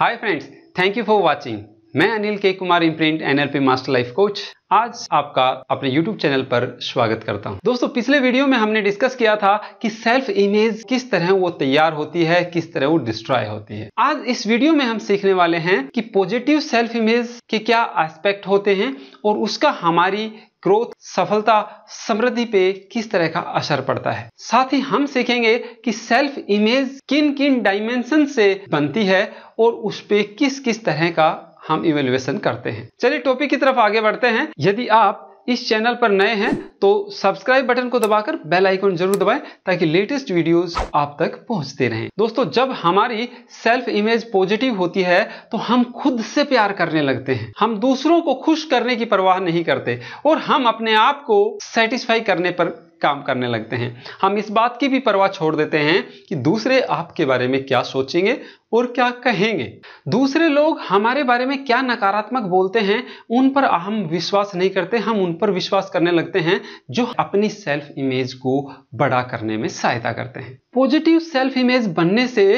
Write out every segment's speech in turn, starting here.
Hi friends thank you for watching मैं Anil K Kumar imprint NLP master life coach आज आपका अपने YouTube चैनल पर स्वागत करता हूं। दोस्तों पिछले वीडियो में हमने डिस्कस किया था कि सेल्फ इमेज किस तरह वो तैयार होती है किस तरह वो डिस्ट्रॉय होती है आज इस वीडियो में हम सीखने वाले हैं कि पॉजिटिव सेल्फ इमेज के क्या एस्पेक्ट होते हैं और उसका हमारी ग्रोथ सफलता समृद्धि पे किस तरह का असर पड़ता है साथ ही हम सीखेंगे कि सेल्फ इमेज किन किन डायमेंशन से बनती है और उस पर किस किस तरह का हम इवेल्युएशन करते हैं चलिए टॉपिक की तरफ आगे बढ़ते हैं यदि आप इस चैनल पर नए हैं तो सब्सक्राइब बटन को दबाकर बेल आइकन जरूर दबाएं ताकि लेटेस्ट वीडियोस आप तक पहुंचते रहें दोस्तों जब हमारी सेल्फ इमेज पॉजिटिव होती है तो हम खुद से प्यार करने लगते हैं हम दूसरों को खुश करने की परवाह नहीं करते और हम अपने आप को सेटिस्फाई करने पर काम करने लगते हैं हम इस बात की भी परवाह छोड़ देते हैं कि दूसरे आपके बारे में क्या सोचेंगे और क्या कहेंगे दूसरे लोग हमारे बारे में क्या नकारात्मक बोलते हैं उन पर हम विश्वास नहीं करते हम उन पर विश्वास करने लगते हैं जो अपनी सेल्फ इमेज को बड़ा करने में सहायता करते हैं पॉजिटिव सेल्फ इमेज बनने से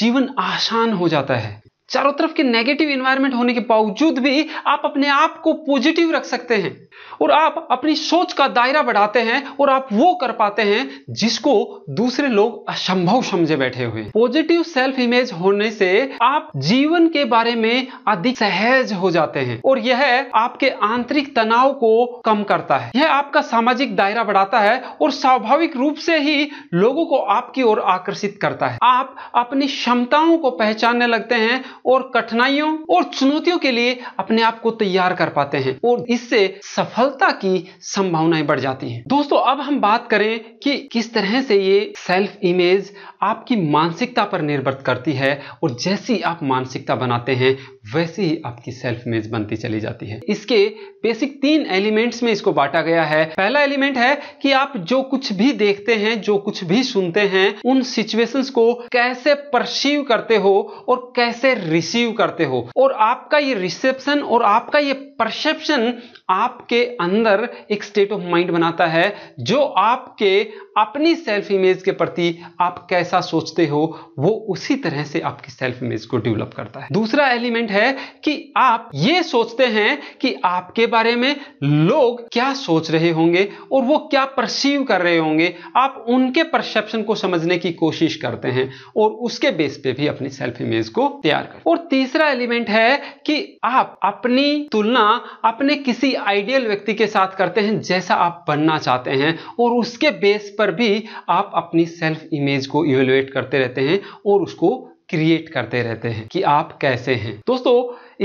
जीवन आसान हो जाता है चारों तरफ के नेगेटिव इन्वायरमेंट होने के बावजूद भी आप अपने आप को पॉजिटिव रख सकते हैं और आप अपनी सोच का दायरा बढ़ाते हैं और आप वो कर पाते हैं जिसको दूसरे लोग असंभव समझे बैठे हुए पॉजिटिव सेल्फ इमेज होने से आप जीवन के बारे में अधिक सहज हो जाते हैं और यह आपके आंतरिक तनाव को कम करता है यह आपका सामाजिक दायरा बढ़ाता है और स्वाभाविक रूप से ही लोगों को आपकी ओर आकर्षित करता है आप अपनी क्षमताओं को पहचानने लगते हैं और कठिनाइयों और चुनौतियों के लिए अपने आप को तैयार कर पाते हैं और इससे सफलता की संभावनाएं बढ़ जाती हैं दोस्तों अब हम बात करें कि किस तरह से ये सेल्फ इमेज आपकी मानसिकता पर निर्भर करती है और जैसी आप मानसिकता बनाते हैं वैसे ही आपकी सेल्फ इमेज बनती चली जाती है इसके बेसिक तीन एलिमेंट्स में इसको बांटा गया है पहला एलिमेंट है कि आप जो कुछ भी देखते हैं जो कुछ भी सुनते हैं उन सिचुएशंस को कैसे परसीव करते हो और कैसे रिसीव करते हो और आपका ये रिसेप्शन और आपका ये परसेप्शन आपके अंदर एक स्टेट ऑफ माइंड बनाता है जो आपके अपनी सेल्फ इमेज के प्रति आप कैसा सोचते हो वो उसी तरह से आपकी सेल्फ इमेज को डेवलप करता है दूसरा एलिमेंट है है कि आप ये सोचते हैं कि आपके बारे में लोग क्या सोच रहे होंगे और वो क्या परसीव कर रहे होंगे आप उनके परसेप्शन को समझने की कोशिश करते हैं और उसके बेस पे भी अपनी सेल्फ इमेज को तैयार कर और तीसरा एलिमेंट है कि आप अपनी तुलना अपने किसी आइडियल व्यक्ति के साथ करते हैं जैसा आप बनना चाहते हैं और उसके बेस पर भी आप अपनी सेल्फ इमेज को इवेल्युएट करते रहते हैं और उसको क्रिएट करते रहते हैं कि आप कैसे हैं दोस्तों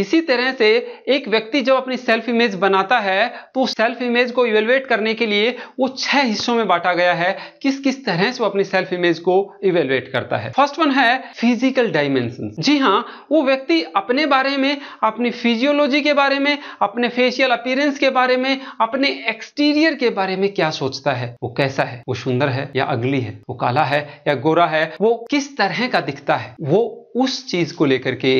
इसी तरह से एक व्यक्ति जब अपनी सेल्फ इमेज बनाता है तो उस सेल्फ इमेज को इवेलुएट करने के लिए वो छह हिस्सों में बांटा गया है किस किस तरह से वो अपनी सेल्फ इमेज को इवेलुएट करता है फर्स्ट वन है फिजिकल डायमेंशन जी हाँ वो व्यक्ति अपने बारे में अपनी फिजियोलॉजी के बारे में अपने फेशियल अपीयरेंस के बारे में अपने एक्सटीरियर के बारे में क्या सोचता है वो कैसा है वो सुंदर है या अगली है वो काला है या गोरा है वो किस तरह का दिखता है वो उस चीज को लेकर के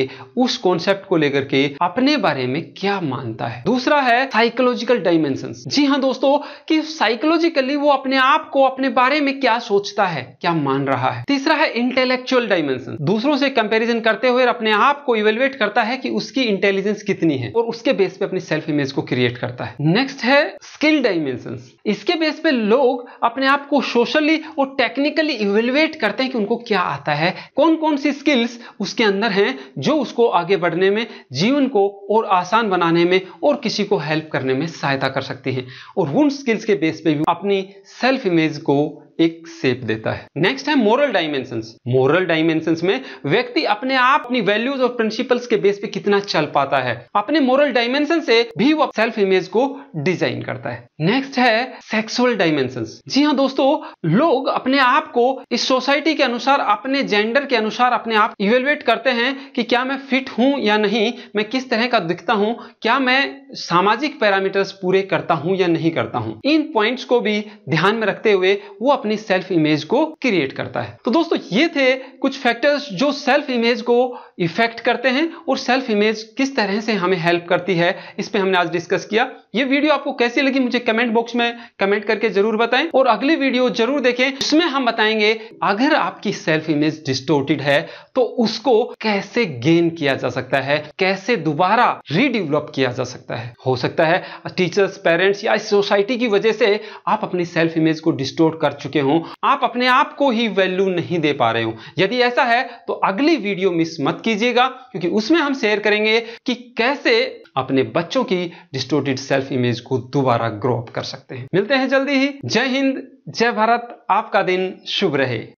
उस कॉन्सेप्ट को लेकर के अपने बारे में क्या मानता है दूसरा है साइकोलॉजिकल डायमेंशन जी हाँ दोस्तों कि साइकोलॉजिकली वो अपने आप को अपने बारे में क्या सोचता है क्या मान रहा है तीसरा है इंटेलेक्चुअल डायमेंशन दूसरों से कंपेरिजन करते हुए अपने आप को इवेल्युएट करता है कि उसकी इंटेलिजेंस कितनी है और उसके बेस पे अपनी सेल्फ इमेज को क्रिएट करता है नेक्स्ट है स्किल डायमेंशन इसके बेस पे लोग अपने आप को सोशली और टेक्निकली इवेलुएट करते हैं कि उनको क्या आता है कौन कौन सी स्किल्स उसके अंदर हैं जो उसको आगे बढ़ने में जीवन को और आसान बनाने में और किसी को हेल्प करने में सहायता कर सकती हैं और उन स्किल्स के बेस पे भी अपनी सेल्फ इमेज को एक शेप देता है नेक्स्ट है मोरल डायमेंशन मोरल डायमेंशन में व्यक्ति अपने आप अपनी वैल्यूज और प्रिंसिपल के बेस पे कितना चल पाता है अपने मोरल डायमेंशन से भी वो सेल्फ इमेज को डिजाइन करता है नेक्स्ट है सेक्सुअल डायमेंशन जी हाँ दोस्तों लोग अपने आप को इस सोसाइटी के अनुसार अपने जेंडर के अनुसार अपने आप इवेलुएट करते हैं कि क्या मैं फिट हूं या नहीं मैं किस तरह का दिखता हूं क्या मैं सामाजिक पैरामीटर्स पूरे करता हूं या नहीं करता हूं इन पॉइंट्स को भी ध्यान में रखते हुए वो अपने अपनी सेल्फ इमेज को क्रिएट करता है तो दोस्तों ये थे कुछ फैक्टर्स जो सेल्फ इमेज को इफेक्ट करते हैं और सेल्फ इमेज किस तरह से हमें हेल्प करती है इस पर हमने आज डिस्कस किया ये वीडियो आपको कैसी लगी मुझे कमेंट बॉक्स में कमेंट करके जरूर बताएं और अगली वीडियो जरूर देखें उसमें हम बताएंगे अगर आपकी सेल्फ इमेज डिस्टोर्टेड है तो उसको कैसे गेन किया जा सकता है कैसे दोबारा रीडेवलप किया जा सकता है हो सकता है टीचर्स पेरेंट्स या सोसाइटी की वजह से आप अपनी सेल्फ इमेज को डिस्टोर्ट कर चुके चुके हो आप अपने आप को ही वैल्यू नहीं दे पा रहे हो यदि ऐसा है तो अगली वीडियो मिस मत कीजिएगा क्योंकि उसमें हम शेयर करेंगे कि कैसे अपने बच्चों की डिस्टोर्टेड सेल्फ इमेज को दोबारा ग्रो अप कर सकते हैं मिलते हैं जल्दी ही जय हिंद जय भारत आपका दिन शुभ रहे